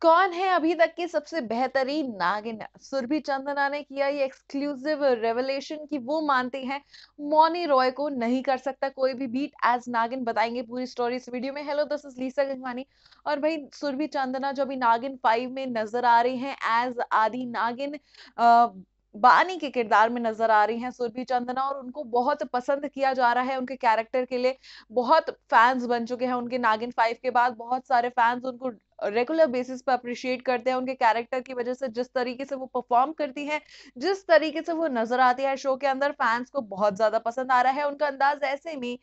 कौन है अभी तक की सबसे बेहतरीन नागिन सुरभि चंदना ने किया ये एक्सक्लूसिव रेवलेशन कि वो मानती हैं मोनी रॉय को नहीं कर सकता कोई भी बीट एज नागिन बताएंगे पूरी स्टोरी इस वीडियो में hello this is Lisa Gangwani और भाई सुरभि चंदना जो अभी नागिन फाइव में नजर आ रही हैं एज आदि नागिन आ, बानी के किरदार में नजर आ रही हैं सुरभि चंदना और उनको बहुत पसंद किया जा रहा है उनके कैरेक्टर के लिए बहुत फैंस बन चुके हैं उनके नागिन फाइव के बाद बहुत सारे फैंस उनको रेगुलर बेसिस पर अप्रिशिएट करते हैं उनके कैरेक्टर की वजह से जिस तरीके से वो परफॉर्म करती हैं जिस तरीके से वो नजर आती है शो के अंदर फैंस को बहुत ज्यादा पसंद आ रहा है उनका अंदाज ऐसे में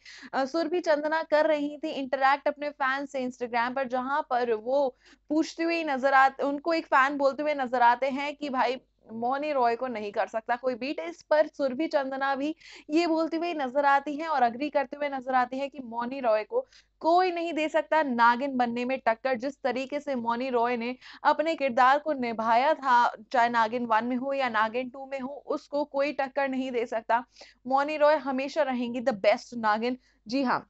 सुरभि चंदना कर रही थी इंटरेक्ट अपने फैंस से इंस्टाग्राम पर जहां पर वो पूछते हुए नजर आते उनको एक फैन बोलते हुए नजर आते हैं कि भाई मोनी रॉय को नहीं कर सकता कोई बीट इस पर सुरभि चंदना भी ये बोलती हुई नजर आती है और अग्री करते हुए नजर आती है कि मोनी रॉय को कोई नहीं दे सकता नागिन बनने में टक्कर जिस तरीके से मोनी रॉय ने अपने किरदार को निभाया था चाहे नागिन वन में हो या नागिन टू में हो उसको कोई टक्कर नहीं दे सकता मोनी रॉय हमेशा रहेंगी द बेस्ट नागिन जी हाँ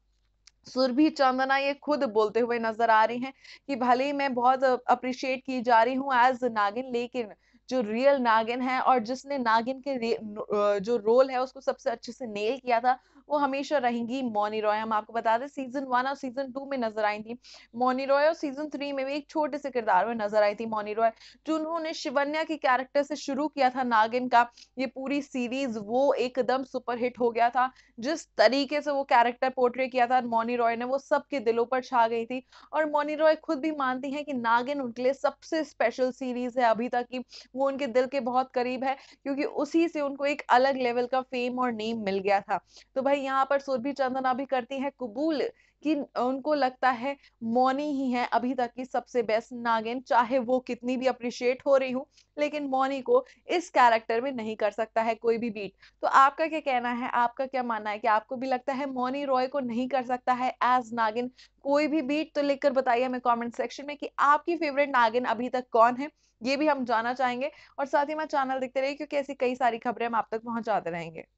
सुरभि चंदना ये खुद बोलते हुए नजर आ रही हैं कि भले ही मैं बहुत अप्रिशिएट की जा रही हूँ एज नागिन लेकिन जो रियल नागिन है और जिसने नागिन के जो रोल है उसको सबसे अच्छे से नेल किया था वो हमेशा रहेंगी मोनी रॉय हम आपको बता दें सीजन वन और सीजन टू में नजर आई थी मोनी रॉय और सीजन थ्री में भी एक छोटे से किरदार में नजर आई थी मोनी रॉय जो उन्होंने शिवन्या की कैरेक्टर से शुरू किया था नागिन का ये पूरी सीरीज वो एकदम सुपरहिट हो गया था जिस तरीके से वो कैरेक्टर पोर्ट्रे किया था मोनी रॉय ने वो सबके दिलों पर छा गई थी और मोनी रॉय खुद भी मानती हैं कि नागिन उनके लिए सबसे स्पेशल सीरीज है अभी तक की वो उनके दिल के बहुत करीब है क्योंकि उसी से उनको एक अलग लेवल का फेम और नेम मिल गया था तो भाई यहाँ पर सुरभि चंदना भी करती है कबूल कि उनको लगता है मौनी ही है अभी तक की सबसे बेस्ट नागिन चाहे वो कितनी भी अप्रिशिएट हो रही हूँ लेकिन मौनी को इस कैरेक्टर में नहीं कर सकता है कोई भी बीट तो आपका क्या कहना है आपका क्या मानना है कि आपको भी लगता है मौनी रॉय को नहीं कर सकता है एज नागिन कोई भी बीट तो लिखकर बताइए हमें कमेंट सेक्शन में कि आपकी फेवरेट नागिन अभी तक कौन है ये भी हम जाना चाहेंगे और साथ ही मैं चैनल देखते रहिए क्योंकि ऐसी कई सारी खबरें हम आप तक पहुंचाते रहेंगे